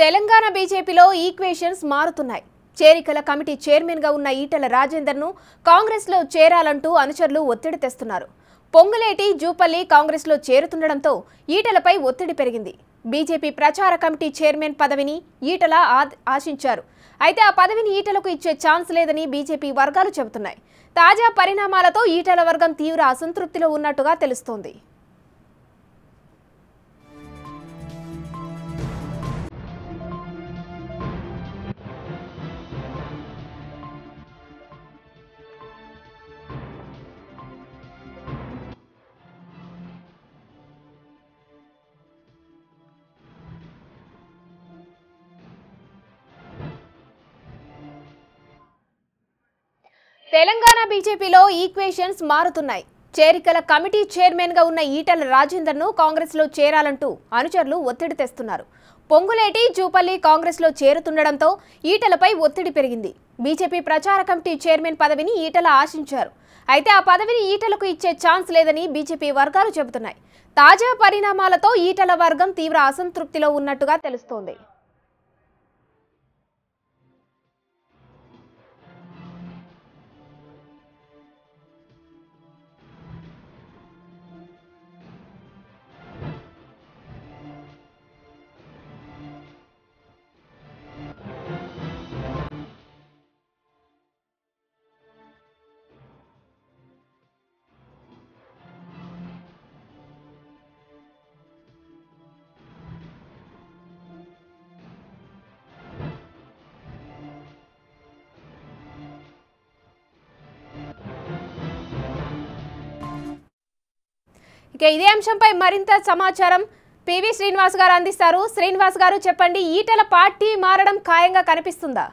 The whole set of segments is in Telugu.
తెలంగాణ బీజేపీలో ఈక్వేషన్స్ మారుతున్నాయి చేరికల కమిటీ చైర్మన్గా ఉన్న ఈటల రాజేందర్ను కాంగ్రెస్లో చేరాలంటూ అనుచరులు ఒత్తిడి తెస్తున్నారు పొంగులేటి జూపల్లి కాంగ్రెస్లో చేరుతుండడంతో ఈటలపై ఒత్తిడి పెరిగింది బీజేపీ ప్రచార కమిటీ చైర్మన్ పదవిని ఈటల ఆశించారు అయితే ఆ పదవిని ఈటలకు ఇచ్చే ఛాన్స్ లేదని బీజేపీ వర్గాలు చెబుతున్నాయి తాజా పరిణామాలతో ఈటల వర్గం తీవ్ర అసంతృప్తిలో ఉన్నట్టుగా తెలుస్తోంది తెలంగాణ బీజేపీలో ఈక్వేషన్స్ మారుతున్నాయి చేరికల కమిటీ చైర్మన్ గా ఉన్న ఈటల రాజేందర్ ను కాంగ్రెస్ లో చేరాలంటూ అనుచరులు ఒత్తిడి తెస్తున్నారు పొంగులేటి జూపల్లి కాంగ్రెస్ లో చేరుతుండడంతో ఈటలపై ఒత్తిడి పెరిగింది బీజేపీ ప్రచార కమిటీ చైర్మన్ పదవిని ఈటల ఆశించారు అయితే ఆ పదవిని ఈటలకు ఇచ్చే ఛాన్స్ లేదని బీజేపీ వర్గాలు చెబుతున్నాయి తాజా పరిణామాలతో ఈటల వర్గం తీవ్ర అసంతృప్తిలో ఉన్నట్టుగా తెలుస్తోంది ఇక ఇదే అంశంపై మరింత సమాచారం పివి శ్రీనివాస్ గారు అందిస్తారు శ్రీనివాస్ గారు చెప్పండి ఈటల పార్టీ మారడం ఖాయంగా కనిపిస్తుందా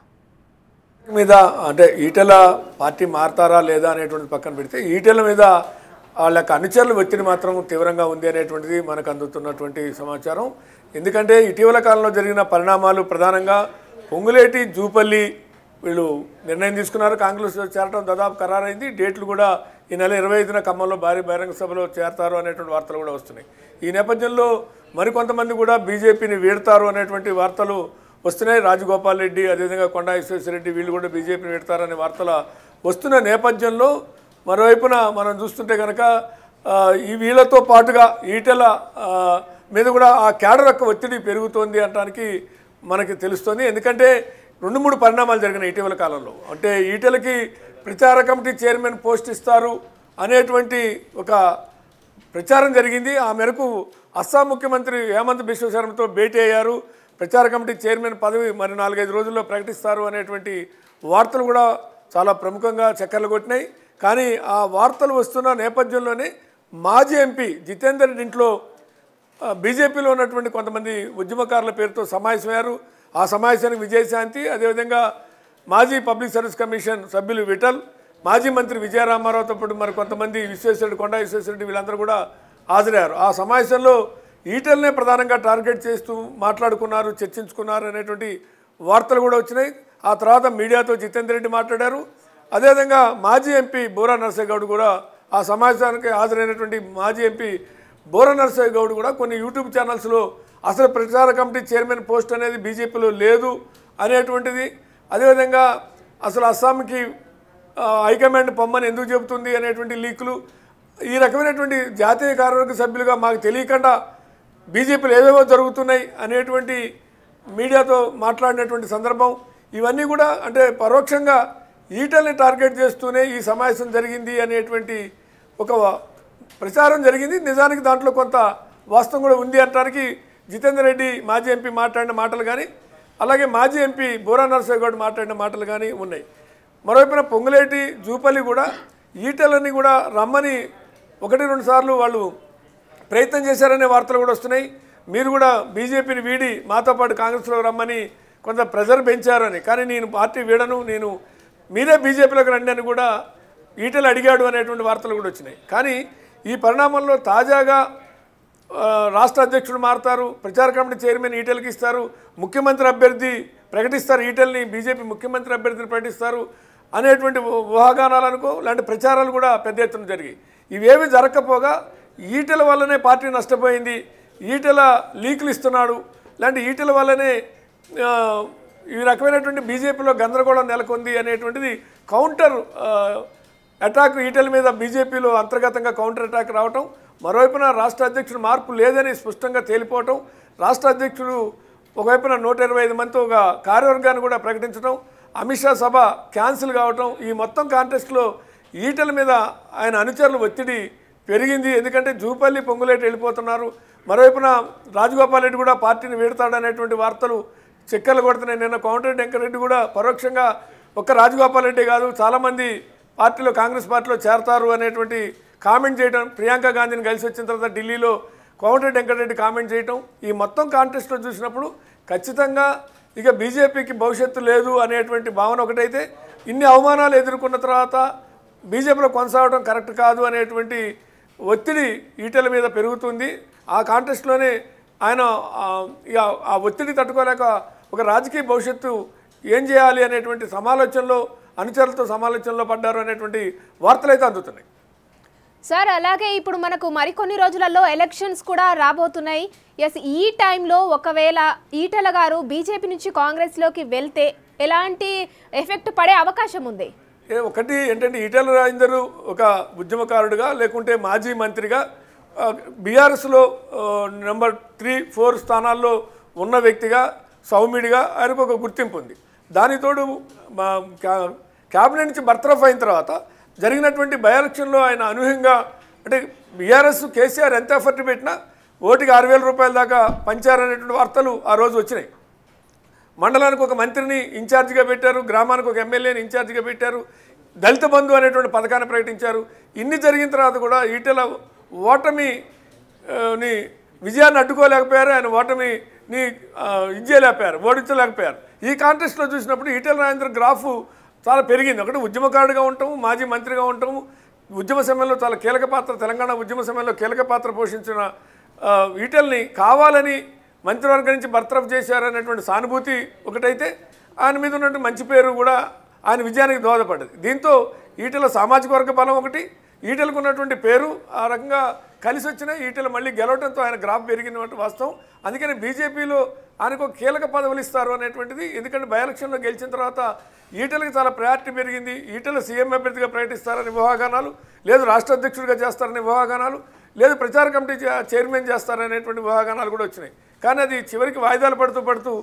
మీద అంటే ఈటల పార్టీ మారతారా లేదా అనేటువంటి పక్కన పెడితే ఈటల మీద వాళ్ళకి అనుచరుల ఒత్తిడి మాత్రం తీవ్రంగా ఉంది అనేటువంటిది మనకు అందుతున్నటువంటి సమాచారం ఎందుకంటే ఇటీవల కాలంలో జరిగిన పరిణామాలు ప్రధానంగా పొంగులేటి జూపల్లి వీళ్ళు నిర్ణయం తీసుకున్నారు కాంగ్రెస్ చేరడం దాదాపు ఖరారైంది డేట్లు కూడా ఈ నెల ఇరవై ఐదున ఖమ్మంలో భారీ బహిరంగ సభలో చేరతారు అనేటువంటి వార్తలు కూడా వస్తున్నాయి ఈ నేపథ్యంలో మరికొంతమంది కూడా బీజేపీని వీడతారు అనేటువంటి వార్తలు వస్తున్నాయి రాజగోపాల్ రెడ్డి అదేవిధంగా కొండా విశ్వేశ్వరరెడ్డి వీళ్ళు కూడా బీజేపీని వీడతారనే వార్తల వస్తున్న నేపథ్యంలో మరోవైపున మనం చూస్తుంటే కనుక ఈ వీళ్ళతో పాటుగా ఈటెల మీద కూడా ఆ క్యాడర్ యొక్క ఒత్తిడి పెరుగుతోంది అనడానికి మనకి తెలుస్తుంది ఎందుకంటే రెండు మూడు పరిణామాలు జరిగినాయి ఇటీవల కాలంలో అంటే ఈటెలకి ప్రచార కమిటీ చైర్మన్ పోస్ట్ ఇస్తారు అనేటువంటి ఒక ప్రచారం జరిగింది ఆ మేరకు అస్సాం ముఖ్యమంత్రి హేమంత్ బిశ్వశర్మతో భేటీ అయ్యారు ప్రచార కమిటీ చైర్మన్ పదవి మరి నాలుగైదు రోజుల్లో ప్రకటిస్తారు అనేటువంటి వార్తలు కూడా చాలా ప్రముఖంగా చక్కర్లు కొట్టినాయి కానీ ఆ వార్తలు వస్తున్న నేపథ్యంలోనే మాజీ ఎంపీ జితేందర్ రెడ్డి ఇంట్లో బీజేపీలో ఉన్నటువంటి కొంతమంది ఉద్యమకారుల పేరుతో సమావేశమయ్యారు ఆ సమావేశానికి విజయశాంతి అదేవిధంగా మాజీ పబ్లిక్ సర్వీస్ కమిషన్ సభ్యులు విఠల్ మాజీ మంత్రి విజయరామారావుతో పాటు మరి కొంతమంది విశ్వేశ్వరుడు కొండ విశ్వేశ్వరుడు వీళ్ళందరూ కూడా హాజరయ్యారు ఆ సమావేశంలో ఈటెల్నే ప్రధానంగా టార్గెట్ చేస్తూ మాట్లాడుకున్నారు చర్చించుకున్నారు అనేటువంటి వార్తలు కూడా వచ్చినాయి ఆ తర్వాత మీడియాతో జితేందర్ రెడ్డి మాట్లాడారు అదేవిధంగా మాజీ ఎంపీ బోరా నరసింహగౌడ్ కూడా ఆ సమావేశానికి హాజరైనటువంటి మాజీ ఎంపీ బోరా నరసింహగౌడ్ కూడా కొన్ని యూట్యూబ్ ఛానల్స్లో అసలు ప్రచార కమిటీ చైర్మన్ పోస్ట్ అనేది బీజేపీలో లేదు అనేటువంటిది అదేవిధంగా అసలు అస్సాంకి హైకమాండ్ పొమ్మని ఎందుకు చెబుతుంది అనేటువంటి లీకులు ఈ రకమైనటువంటి జాతీయ కార్యవర్గ సభ్యులుగా మాకు తెలియకుండా బీజేపీలు ఏవేవో జరుగుతున్నాయి అనేటువంటి మీడియాతో మాట్లాడినటువంటి సందర్భం ఇవన్నీ కూడా అంటే పరోక్షంగా ఈటల్ని టార్గెట్ చేస్తూనే ఈ సమావేశం జరిగింది అనేటువంటి ఒక ప్రచారం జరిగింది నిజానికి దాంట్లో కొంత వాస్తవం కూడా ఉంది అంటానికి జితేందర్ రెడ్డి మాజీ ఎంపీ మాట్లాడిన మాటలు కానీ అలాగే మాజీ ఎంపీ బోరా నరసింహగౌడ్ మాట్లాడిన మాటలు కానీ ఉన్నాయి మరోవైపున పొంగులేటి జూపల్లి కూడా ఈటలని కూడా రమ్మని ఒకటి రెండు సార్లు వాళ్ళు ప్రయత్నం చేశారనే వార్తలు కూడా వస్తున్నాయి మీరు కూడా బీజేపీని వీడి మాతో పాటు కాంగ్రెస్లో రమ్మని కొంత ప్రెజర్ పెంచారని కానీ నేను పార్టీ వీడను నేను మీరే బీజేపీలోకి రండి అని కూడా ఈటలు అడిగాడు అనేటువంటి వార్తలు కూడా వచ్చినాయి కానీ ఈ పరిణామంలో తాజాగా రాష్ట్ర అధ్యక్షుడు మారుతారు ప్రచార కమిటీ చైర్మన్ ఈటెల్కి ఇస్తారు ముఖ్యమంత్రి అభ్యర్థి ప్రకటిస్తారు ఈటెల్ని బీజేపీ ముఖ్యమంత్రి అభ్యర్థిని ప్రకటిస్తారు అనేటువంటి అనుకో లాంటి ప్రచారాలు కూడా పెద్ద ఎత్తున జరిగాయి ఇవేమి జరగకపోగా ఈటెల వల్లనే పార్టీ నష్టపోయింది ఈటెల లీకులు ఇస్తున్నాడు లాంటి ఈటెల వల్లనే ఈ రకమైనటువంటి బీజేపీలో గందరగోళం నెలకొంది అనేటువంటిది కౌంటర్ అటాక్ ఈటెల మీద బీజేపీలో అంతర్గతంగా కౌంటర్ అటాక్ రావటం మరోవైపున రాష్ట్ర అధ్యక్షుడు మార్పు లేదని స్పష్టంగా తేలిపోవటం రాష్ట్ర అధ్యక్షుడు ఒకవైపున నూట ఇరవై ఐదు మందితో ఒక కార్యవర్గాన్ని కూడా ప్రకటించడం అమిత్ షా సభ క్యాన్సిల్ కావటం ఈ మొత్తం కాంటెస్ట్లో ఈటల మీద ఆయన అనుచరుల ఒత్తిడి పెరిగింది ఎందుకంటే జూపల్లి పొంగులేటి వెళ్ళిపోతున్నారు మరోవైపున రాజగోపాల్ రెడ్డి కూడా పార్టీని వీడతాడనేటువంటి వార్తలు చెక్కలు కొడుతున్నాయి నిన్న కోమటిరెడ్డి వెంకటరెడ్డి కూడా పరోక్షంగా ఒక్క రాజగోపాల్ రెడ్డి కాదు చాలామంది పార్టీలో కాంగ్రెస్ పార్టీలో చేరతారు అనేటువంటి కామెంట్ చేయడం ప్రియాంక గాంధీని కలిసి వచ్చిన తర్వాత ఢిల్లీలో కోమటిరెడ్డి వెంకటరెడ్డి కామెంట్ చేయటం ఈ మొత్తం కాంటెస్ట్లో చూసినప్పుడు ఖచ్చితంగా ఇక బీజేపీకి భవిష్యత్తు లేదు అనేటువంటి భావన ఒకటైతే ఇన్ని అవమానాలు ఎదుర్కొన్న తర్వాత బీజేపీలో కొనసాగడం కరెక్ట్ కాదు అనేటువంటి ఒత్తిడి ఈటల మీద పెరుగుతుంది ఆ కాంటెస్ట్లోనే ఆయన ఇక ఆ ఒత్తిడి తట్టుకోలేక ఒక రాజకీయ భవిష్యత్తు ఏం చేయాలి అనేటువంటి సమాలోచనలో అనుచరులతో సమాలోచనలో పడ్డారు అనేటువంటి వార్తలు అయితే అందుతున్నాయి సార్ అలాగే ఇప్పుడు మనకు మరికొన్ని రోజులలో ఎలక్షన్స్ కూడా రాబోతున్నాయి ఎస్ ఈ టైంలో ఒకవేళ ఈటల గారు బీజేపీ నుంచి కాంగ్రెస్లోకి వెళ్తే ఎలాంటి ఎఫెక్ట్ పడే అవకాశం ఉంది ఒకటి ఏంటంటే ఈటల రాజేందర్ ఒక ఉద్యమకారుడిగా లేకుంటే మాజీ మంత్రిగా బీఆర్ఎస్లో నెంబర్ త్రీ ఫోర్ స్థానాల్లో ఉన్న వ్యక్తిగా సౌమ్యుడిగా ఆయనకు ఒక గుర్తింపు ఉంది దానితోడు మా క్యాబినెట్ నుంచి బర్తరఫ్ అయిన తర్వాత జరిగినటువంటి బై ఎలక్షన్లో ఆయన అనూహ్యంగా అంటే బీఆర్ఎస్ కేసీఆర్ ఎంత ఎఫర్ట్ పెట్టినా ఓటుకి ఆరు వేల రూపాయల దాకా పంచారనేటువంటి వార్తలు ఆ రోజు వచ్చినాయి మండలానికి ఒక మంత్రిని ఇన్ఛార్జిగా పెట్టారు గ్రామానికి ఒక ఎమ్మెల్యేని ఇన్ఛార్జిగా పెట్టారు దళిత బంధు అనేటువంటి పథకాన్ని ప్రకటించారు ఇన్ని జరిగిన తర్వాత కూడా ఈటెల ఓటమిని విజయాన్ని అడ్డుకోలేకపోయారు ఆయన ఓటమిని చేయలేకపోయారు ఓడించలేకపోయారు ఈ కాంటెస్ట్లో చూసినప్పుడు ఈటెల రాజేంద్ర గ్రాఫ్ చాలా పెరిగింది ఒకటి ఉద్యమకారుడిగా ఉంటాము మాజీ మంత్రిగా ఉంటాము ఉద్యమ సమయంలో చాలా కీలక పాత్ర తెలంగాణ ఉద్యమ సమయంలో కీలక పాత్ర పోషించిన వీటల్ని కావాలని మంత్రివర్గం నుంచి బర్తరఫ్ చేశారనేటువంటి సానుభూతి ఒకటైతే ఆయన మీద ఉన్నటువంటి మంచి పేరు కూడా ఆయన విజయానికి దోహదపడ్డది దీంతో ఈటల సామాజిక వర్గ బలం ఒకటి ఈటలకు ఉన్నటువంటి పేరు ఆ రకంగా కలిసి వచ్చిన ఈటలు మళ్ళీ గెలవడంతో ఆయన గ్రాఫ్ పెరిగినటువంటి వాస్తవం అందుకని బీజేపీలో ఆయనకు కీలక పదవులు ఇస్తారు అనేటువంటిది ఎందుకంటే బై ఎలక్షన్లో గెలిచిన తర్వాత ఈటలకు చాలా ప్రయారిటీ పెరిగింది ఈటలు సీఎం అభ్యర్థిగా ప్రకటిస్తారని వివాహగానాలు లేదు రాష్ట్ర అధ్యక్షుడిగా చేస్తారని వివాహగానాలు లేదు ప్రచార కమిటీ చైర్మన్ చేస్తారనేటువంటి వివాహగానాలు కూడా వచ్చినాయి కానీ అది చివరికి వాయిదాలు పడుతూ పడుతూ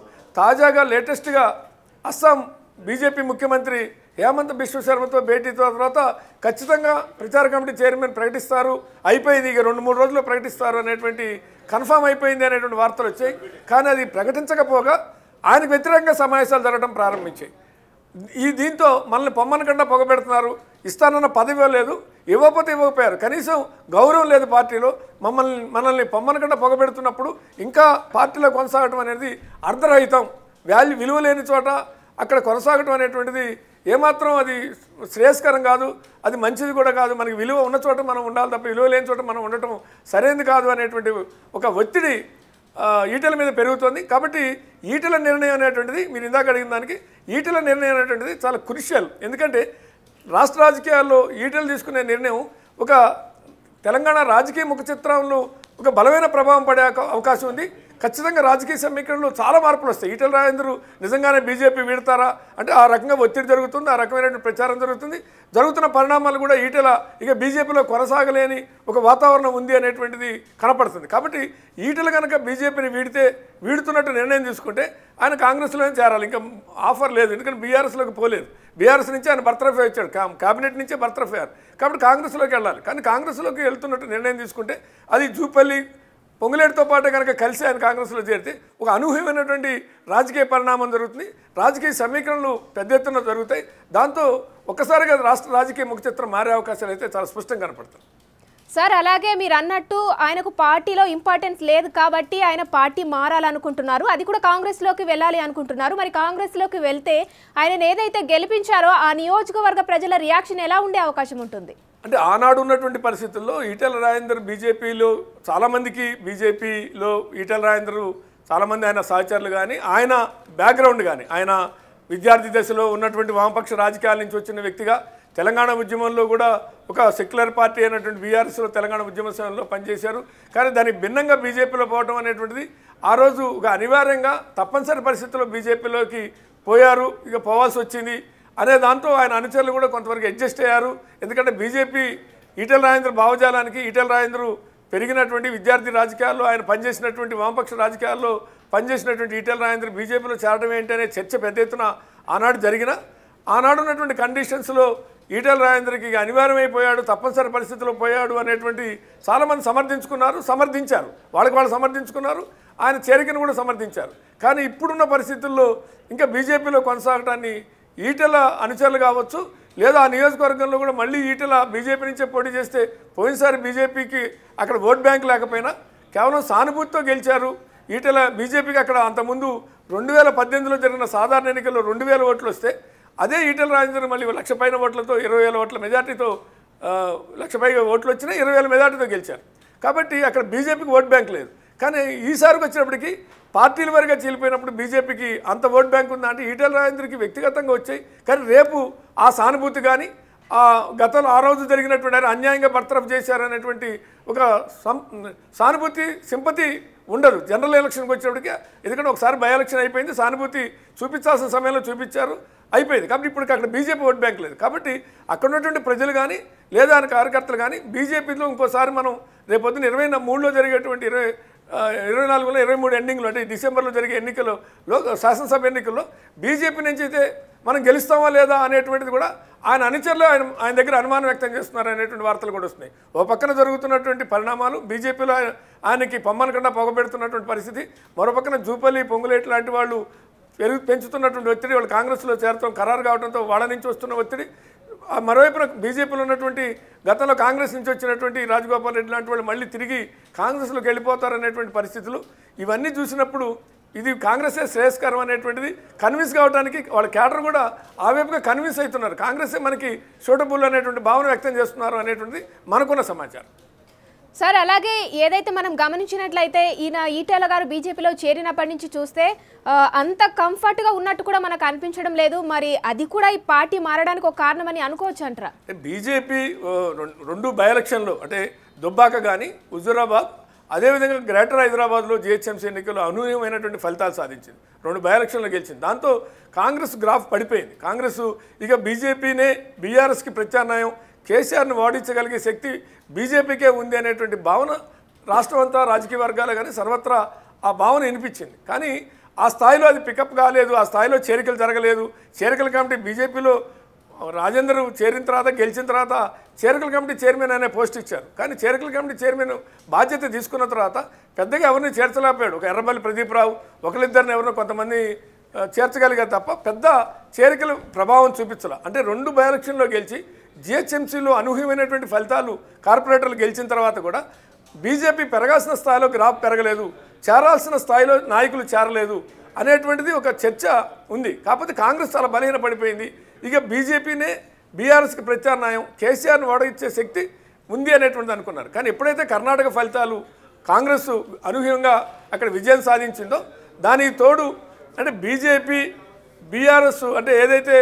తాజాగా లేటెస్ట్గా అస్సాం బీజేపీ ముఖ్యమంత్రి హేమంత్ బిష్ణు శర్మతో భేటీతో తర్వాత ఖచ్చితంగా ప్రచార కమిటీ చైర్మన్ ప్రకటిస్తారు అయిపోయింది ఇక రెండు మూడు రోజుల్లో ప్రకటిస్తారు అనేటువంటి కన్ఫామ్ అయిపోయింది అనేటువంటి వార్తలు వచ్చాయి కానీ అది ప్రకటించకపోగా ఆయన వ్యతిరేకంగా సమావేశాలు జరగడం ప్రారంభించాయి ఈ దీంతో మనల్ని పొమ్మనకుండా పొగబెడుతున్నారు ఇస్తానన్న పదవి లేదు ఇవ్వకపోతే ఇవ్వకపోయారు కనీసం గౌరవం లేదు పార్టీలో మమ్మల్ని మనల్ని పొమ్మనకుండా పొగబెడుతున్నప్పుడు ఇంకా పార్టీలో కొనసాగడం అనేది అర్ధరహితం వాల్యూ విలువ లేని చోట అక్కడ కొనసాగటం అనేటువంటిది ఏమాత్రం అది శ్రేయస్కరం కాదు అది మంచిది కూడా కాదు మనకి విలువ ఉన్న చోట మనం ఉండాలి తప్ప విలువ లేని చోట మనం ఉండటం సరైనది కాదు అనేటువంటి ఒక ఒత్తిడి ఈటల మీద పెరుగుతుంది కాబట్టి ఈటల నిర్ణయం అనేటువంటిది మీరు ఇందాక అడిగిన దానికి ఈటల నిర్ణయం అనేటువంటిది చాలా క్రుషియల్ ఎందుకంటే రాష్ట్ర రాజకీయాల్లో ఈటలు తీసుకునే నిర్ణయం ఒక తెలంగాణ రాజకీయ ముఖ చిత్రంలో ఒక బలమైన ప్రభావం పడే అవకాశం ఉంది ఖచ్చితంగా రాజకీయ సమీకరణలో చాలా మార్పులు వస్తాయి ఈటల రాజేందరు నిజంగానే బీజేపీ వీడతారా అంటే ఆ రకంగా ఒత్తిడి జరుగుతుంది ఆ రకమైనటువంటి ప్రచారం జరుగుతుంది జరుగుతున్న పరిణామాలు కూడా ఈటల ఇక బీజేపీలో కొనసాగలేని ఒక వాతావరణం ఉంది అనేటువంటిది కనపడుతుంది కాబట్టి ఈటల కనుక బీజేపీని వీడితే వీడుతున్నట్టు నిర్ణయం తీసుకుంటే ఆయన కాంగ్రెస్లోనే చేరాలి ఇంకా ఆఫర్ లేదు ఎందుకంటే బీఆర్ఎస్లోకి పోలేదు బీఆర్ఎస్ నుంచి ఆయన బర్తరఫ్ వచ్చాడు క్యాబినెట్ నుంచే బర్తరఫ్ అయ్యారు కాబట్టి కాంగ్రెస్లోకి వెళ్ళాలి కానీ కాంగ్రెస్లోకి వెళ్తున్నట్టు నిర్ణయం తీసుకుంటే అది జూపల్లి పొంగులేటితో పాటు కనుక కలిసి ఆయన కాంగ్రెస్లో చేరితే ఒక అనూహ్యమైనటువంటి రాజకీయ పరిణామం జరుగుతుంది రాజకీయ సమీకరణలు పెద్ద ఎత్తున జరుగుతాయి దాంతో ఒక్కసారిగా రాష్ట్ర రాజకీయ ముఖ చిత్రం మారే అవకాశాలు అయితే చాలా స్పష్టంగా కనపడుతుంది సార్ అలాగే మీరు అన్నట్టు ఆయనకు పార్టీలో ఇంపార్టెన్స్ లేదు కాబట్టి ఆయన పార్టీ మారాలనుకుంటున్నారు అది కూడా కాంగ్రెస్లోకి వెళ్ళాలి అనుకుంటున్నారు మరి కాంగ్రెస్లోకి వెళ్తే ఆయన ఏదైతే గెలిపించారో ఆ నియోజకవర్గ ప్రజల రియాక్షన్ ఎలా ఉండే అవకాశం ఉంటుంది అంటే ఆనాడు ఉన్నటువంటి పరిస్థితుల్లో ఈటెల రాజేందర్ బీజేపీలో చాలామందికి బీజేపీలో ఈటెల రాజేందర్ చాలామంది ఆయన సహచరులు కానీ ఆయన బ్యాక్గ్రౌండ్ కానీ ఆయన విద్యార్థి దశలో ఉన్నటువంటి వామపక్ష రాజకీయాల నుంచి వచ్చిన వ్యక్తిగా తెలంగాణ ఉద్యమంలో కూడా ఒక సెక్యులర్ పార్టీ అయినటువంటి బీఆర్ఎస్లో తెలంగాణ ఉద్యమ సమయంలో పనిచేశారు కానీ దానికి భిన్నంగా బీజేపీలో పోవడం అనేటువంటిది ఆ రోజు ఒక అనివార్యంగా తప్పనిసరి పరిస్థితుల్లో బీజేపీలోకి పోయారు ఇక పోవాల్సి వచ్చింది అనే దాంతో ఆయన అనుచరులు కూడా కొంతవరకు అడ్జస్ట్ అయ్యారు ఎందుకంటే బీజేపీ ఈటెల రాజేంద్ర భావజాలానికి ఈటెల రాజేంద్ర పెరిగినటువంటి విద్యార్థి రాజకీయాల్లో ఆయన పనిచేసినటువంటి వామపక్ష రాజకీయాల్లో పనిచేసినటువంటి ఈటెల రాజేంద్ర బీజేపీలో చేరడం ఏంటనే చర్చ పెద్ద ఎత్తున ఆనాడు జరిగిన ఆనాడు ఉన్నటువంటి కండిషన్స్లో ఈటెల రాజేంద్రకి అనివార్యమైపోయాడు తప్పనిసరి పరిస్థితిలో పోయాడు అనేటువంటి చాలామంది సమర్థించుకున్నారు సమర్థించారు వాళ్ళకి వాళ్ళు సమర్థించుకున్నారు ఆయన చేరికను కూడా సమర్థించారు కానీ ఇప్పుడున్న పరిస్థితుల్లో ఇంకా బీజేపీలో కొనసాగటాన్ని ఈటల అనుచరులు కావచ్చు లేదా ఆ నియోజకవర్గంలో కూడా మళ్ళీ ఈటెల బీజేపీ నుంచే పోటీ చేస్తే పోయినసారి బీజేపీకి అక్కడ ఓట్ బ్యాంక్ లేకపోయినా కేవలం సానుభూతితో గెలిచారు ఈటల బీజేపీకి అక్కడ అంతకుముందు రెండు వేల పద్దెనిమిదిలో జరిగిన సాధారణ ఎన్నికల్లో రెండు వేల ఓట్లు వస్తే అదే ఈటల రాజేంద్రన్ మళ్ళీ లక్ష పైన ఓట్లతో ఇరవై వేల ఓట్ల మెజార్టీతో లక్ష పైగా ఓట్లు వచ్చినా ఇరవై వేల మెజార్టీతో గెలిచారు కాబట్టి అక్కడ బీజేపీకి ఓట్ బ్యాంక్ లేదు కానీ ఈసారికి వచ్చినప్పటికి పార్టీల వారిగా చీలిపోయినప్పుడు బీజేపీకి అంత ఓట్ బ్యాంక్ ఉందా అంటే ఈటల రాజేంద్రకి వ్యక్తిగతంగా వచ్చాయి కానీ రేపు ఆ సానుభూతి కానీ ఆ గతంలో ఆ రోజు జరిగినటువంటి ఆయన అన్యాయంగా బర్తరఫ్ చేశారనేటువంటి ఒక సానుభూతి సింపతి ఉండదు జనరల్ ఎలక్షన్కి వచ్చినప్పటికీ ఎందుకంటే ఒకసారి బై ఎలక్షన్ అయిపోయింది సానుభూతి చూపించాల్సిన సమయంలో చూపించారు అయిపోయింది కాబట్టి ఇప్పుడు అక్కడ బీజేపీ ఓట్ బ్యాంక్ లేదు కాబట్టి అక్కడ ఉన్నటువంటి ప్రజలు కానీ లేదా కార్యకర్తలు కానీ బీజేపీలో ఇంకోసారి మనం రేపొద్దున ఇరవై మూడులో జరిగేటువంటి ఇరవై ఇరవై నాలుగులో ఇరవై మూడు ఎండింగ్లో అంటే డిసెంబర్లో జరిగే ఎన్నికల్లో శాసనసభ ఎన్నికల్లో బీజేపీ నుంచి అయితే మనం గెలుస్తామా లేదా అనేటువంటిది కూడా ఆయన అనుచరులు ఆయన ఆయన దగ్గర అనుమానం వ్యక్తం చేస్తున్నారు అనేటువంటి వార్తలు కూడా వస్తున్నాయి ఓ పక్కన జరుగుతున్నటువంటి పరిణామాలు బీజేపీలో ఆయనకి పమ్మనకుండా పొగబెడుతున్నటువంటి పరిస్థితి మరోపక్కన జూపల్లి పొంగులేటి లాంటి వాళ్ళు పెరుగు పెంచుతున్నటువంటి ఒత్తిడి వాళ్ళు కాంగ్రెస్లో చేరడం ఖరారు కావడంతో వాళ్ళ నుంచి వస్తున్న ఒత్తిడి మరోవైపున బీజేపీలో ఉన్నటువంటి గతంలో కాంగ్రెస్ నుంచి వచ్చినటువంటి రాజగోపాల్ రెడ్డి లాంటి వాళ్ళు మళ్ళీ తిరిగి కాంగ్రెస్లోకి వెళ్ళిపోతారనేటువంటి పరిస్థితులు ఇవన్నీ చూసినప్పుడు ఇది కాంగ్రెసే శ్రేయస్కరం అనేటువంటిది కన్విన్స్ కావడానికి వాళ్ళ క్యాడర్ కూడా ఆ వైపుగా కన్విన్స్ అవుతున్నారు కాంగ్రెసే మనకి సూటబుల్ అనేటువంటి భావన వ్యక్తం చేస్తున్నారు అనేటువంటిది మనకున్న సమాచారం సార్ అలాగే ఏదైతే మనం గమనించినట్లయితే ఈయన ఈటల గారు బీజేపీలో చేరినప్పటి నుంచి చూస్తే అంత కంఫర్ట్గా ఉన్నట్టు కూడా మనకు అనిపించడం లేదు మరి అది కూడా ఈ పార్టీ మారడానికి ఒక కారణమని అనుకోవచ్చు అంటారా బీజేపీ రెండు బై ఎలక్షన్లు అంటే దుబ్బాక కానీ హుజూరాబాద్ అదేవిధంగా గ్రేటర్ హైదరాబాద్లో జిహెచ్ఎంసీ ఎన్నికల్లో అనూహ్యమైనటువంటి ఫలితాలు సాధించింది రెండు బై గెలిచింది దాంతో కాంగ్రెస్ గ్రాఫ్ పడిపోయింది కాంగ్రెస్ ఇక బీజేపీనే బీఆర్ఎస్కి ప్రత్యామ్నాయం కేసీఆర్ను ఓడించగలిగే శక్తి బీజేపీకే ఉంది అనేటువంటి భావన రాష్ట్రం అంతా రాజకీయ వర్గాలు కానీ సర్వత్రా ఆ భావన వినిపించింది కానీ ఆ స్థాయిలో అది పికప్ కాలేదు ఆ స్థాయిలో చేరికలు జరగలేదు చేరికల కమిటీ బీజేపీలో రాజేందర్ చేరిన తర్వాత గెలిచిన తర్వాత చేరికల కమిటీ చైర్మన్ అనే పోస్ట్ ఇచ్చారు కానీ చేరికల కమిటీ చైర్మన్ బాధ్యత తీసుకున్న తర్వాత పెద్దగా ఎవరిని చేర్చలేకపోయాడు ఒక ఎర్రబల్లి ప్రదీప్ రావు ఒకరిద్దరిని ఎవరినో కొంతమంది చేర్చగలిగా తప్ప పెద్ద చేరికలు ప్రభావం చూపించాల అంటే రెండు బైఎలక్షన్లో గెలిచి జిహెచ్ఎంసీలో అనూహ్యమైనటువంటి ఫలితాలు కార్పొరేటర్లు గెలిచిన తర్వాత కూడా బీజేపీ పెరగాల్సిన స్థాయిలోకి రాపు పెరగలేదు చేరాల్సిన స్థాయిలో నాయకులు చేరలేదు అనేటువంటిది ఒక చర్చ ఉంది కాకపోతే కాంగ్రెస్ చాలా బలహీన పడిపోయింది ఇక బీజేపీనే బీఆర్ఎస్కి ప్రత్యామ్నాయం కేసీఆర్ని ఓడగించే శక్తి ఉంది అనేటువంటిది అనుకున్నారు కానీ ఎప్పుడైతే కర్ణాటక ఫలితాలు కాంగ్రెస్ అనూహ్యంగా అక్కడ విజయం సాధించిందో దానికి తోడు అంటే బీజేపీ బీఆర్ఎస్ అంటే ఏదైతే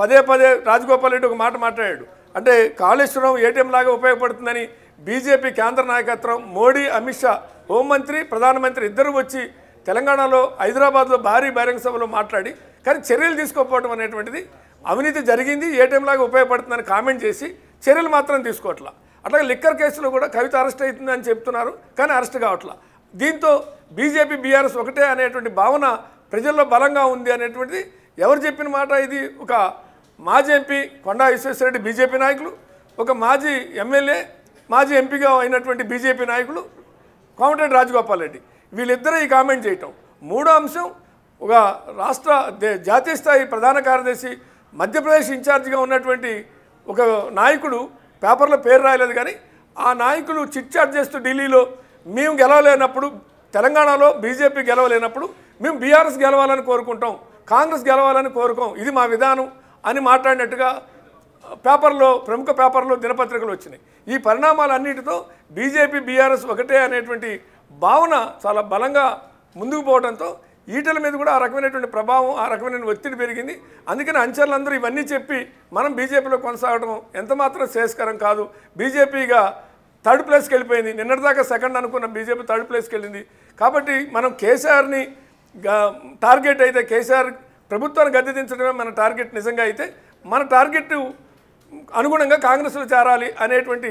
పదే పదే రాజగోపాల్ రెడ్డి ఒక మాట మాట్లాడాడు అంటే కాళేశ్వరం ఏటీఎం లాగా ఉపయోగపడుతుందని బీజేపీ కేంద్ర నాయకత్వం మోడీ అమిత్ షా హోంమంత్రి ప్రధానమంత్రి ఇద్దరు వచ్చి తెలంగాణలో హైదరాబాద్లో భారీ బహిరంగ సభలో మాట్లాడి కానీ చర్యలు తీసుకోకపోవడం అనేటువంటిది అవినీతి జరిగింది ఏటీఎం లాగా ఉపయోగపడుతుందని కామెంట్ చేసి చర్యలు మాత్రం తీసుకోవట్లా అట్లాగే లిక్కర్ కేసులో కూడా కవిత అరెస్ట్ అవుతుందని చెప్తున్నారు కానీ అరెస్ట్ కావట్లా దీంతో బీజేపీ బీఆర్ఎస్ ఒకటే అనేటువంటి భావన ప్రజల్లో బలంగా ఉంది అనేటువంటిది ఎవరు చెప్పిన మాట ఇది ఒక మాజీ ఎంపీ కొండా విశ్వేశ్వరరెడ్డి బీజేపీ నాయకులు ఒక మాజీ ఎమ్మెల్యే మాజీ ఎంపీగా అయినటువంటి బీజేపీ నాయకులు కోమటిరెడ్డి రాజగోపాల్ రెడ్డి వీళ్ళిద్దరూ ఈ కామెంట్ చేయటం మూడో అంశం ఒక రాష్ట్ర జాతీయ స్థాయి ప్రధాన కార్యదర్శి మధ్యప్రదేశ్ ఇన్ఛార్జిగా ఉన్నటువంటి ఒక నాయకుడు పేపర్లో పేరు రాయలేదు కానీ ఆ నాయకులు చిట్ చాట్ చేస్తూ ఢిల్లీలో మేము గెలవలేనప్పుడు తెలంగాణలో బీజేపీ గెలవలేనప్పుడు మేము బీఆర్ఎస్ గెలవాలని కోరుకుంటాం కాంగ్రెస్ గెలవాలని కోరుకోం ఇది మా విధానం అని మాట్లాడినట్టుగా పేపర్లో ప్రముఖ పేపర్లో దినపత్రికలు వచ్చినాయి ఈ పరిణామాలన్నిటితో బీజేపీ బీఆర్ఎస్ ఒకటే అనేటువంటి భావన చాలా బలంగా ముందుకు పోవడంతో ఈటల మీద కూడా ఆ రకమైనటువంటి ప్రభావం ఆ రకమైన ఒత్తిడి పెరిగింది అందుకని అంచర్లందరూ ఇవన్నీ చెప్పి మనం బీజేపీలో కొనసాగడం ఎంత మాత్రం శ్రేయస్కరం కాదు బీజేపీగా థర్డ్ ప్లేస్కి వెళ్ళిపోయింది నిన్నటిదాకా సెకండ్ అనుకున్న బీజేపీ థర్డ్ ప్లేస్కి వెళ్ళింది కాబట్టి మనం కేసీఆర్ని టార్గెట్ అయితే కేసీఆర్ ప్రభుత్వాన్ని గద్దెదించడమే మన టార్గెట్ నిజంగా అయితే మన టార్గెట్ అనుగుణంగా కాంగ్రెస్లో చేరాలి అనేటువంటి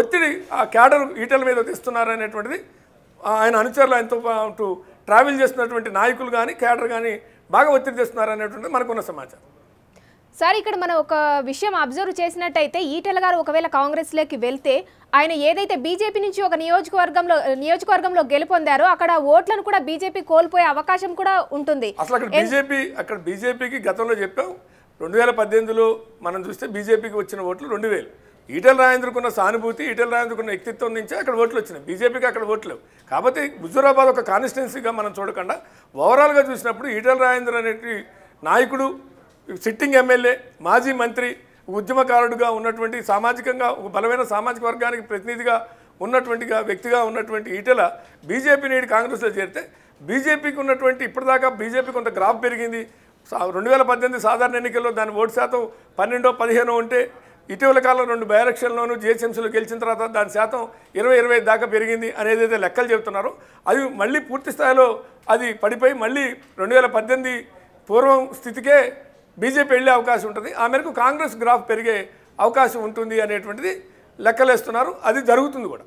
ఒత్తిడి ఆ క్యాడర్ ఈటల మీద తెస్తున్నారు అనేటువంటిది ఆయన అనుచరులు ఆయనతో పాటు ట్రావెల్ చేస్తున్నటువంటి నాయకులు కానీ క్యాడర్ కానీ బాగా ఒత్తిడి చేస్తున్నారు అనేటువంటిది మనకున్న సమాచారం సార్ ఇక్కడ మనం ఒక విషయం అబ్జర్వ్ చేసినట్టయితే ఈటెల గారు ఒకవేళ కాంగ్రెస్లోకి వెళ్తే ఆయన ఏదైతే బీజేపీ నుంచి ఒక నియోజకవర్గంలో నియోజకవర్గంలో గెలుపొందారో అక్కడ ఓట్లను కూడా బీజేపీ కోల్పోయే అవకాశం కూడా ఉంటుంది అసలు అక్కడ బీజేపీ అక్కడ బీజేపీకి గతంలో చెప్పాం రెండు వేల పద్దెనిమిదిలో మనం చూస్తే బీజేపీకి వచ్చిన ఓట్లు రెండు వేలు ఈటల రాజేంద్రకున్న సానుభూతి ఈటల రాజేంద్రకున్న వ్యక్తిత్వం నుంచే అక్కడ ఓట్లు వచ్చినాయి బీజేపీకి అక్కడ ఓట్లు కాకపోతే హుజూరాబాద్ ఒక కాన్స్టిట్యున్సీగా మనం చూడకుండా ఓవరాల్గా చూసినప్పుడు ఈటల రాజేంద్ర అనేటి నాయకుడు సిట్టింగ్ ఎమ్మెల్యే మాజీ మంత్రి ఉద్యమకారుడుగా ఉన్నటువంటి సామాజికంగా ఒక బలమైన సామాజిక వర్గానికి ప్రతినిధిగా ఉన్నటువంటిగా వ్యక్తిగా ఉన్నటువంటి ఈటెల బీజేపీ నేడు కాంగ్రెస్లో చేరితే బీజేపీకి ఉన్నటువంటి ఇప్పటిదాకా బీజేపీకి కొంత గ్రాఫ్ పెరిగింది రెండు వేల పద్దెనిమిది సాధారణ ఎన్నికల్లో దాని ఓటు శాతం పన్నెండో పదిహేనో ఉంటే ఇటీవల కాలం రెండు బైఎలక్షన్లోనూ జిహెచ్ఎంసీలో గెలిచిన తర్వాత దాని శాతం ఇరవై ఇరవై దాకా పెరిగింది అనేది అయితే లెక్కలు చెబుతున్నారు అది మళ్ళీ పూర్తి స్థాయిలో అది పడిపోయి మళ్ళీ రెండు వేల పద్దెనిమిది పూర్వం స్థితికే బీజేపీ వెళ్ళే అవకాశం ఉంటుంది ఆ మేరకు కాంగ్రెస్ గ్రాఫ్ పెరిగే అవకాశం ఉంటుంది అనేటువంటిది లెక్కలేస్తున్నారు అది జరుగుతుంది కూడా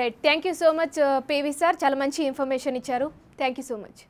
right thank you so much పేవి సార్ చాలా మంచి ఇన్ఫర్మేషన్ ఇచ్చారు థ్యాంక్ యూ సో మచ్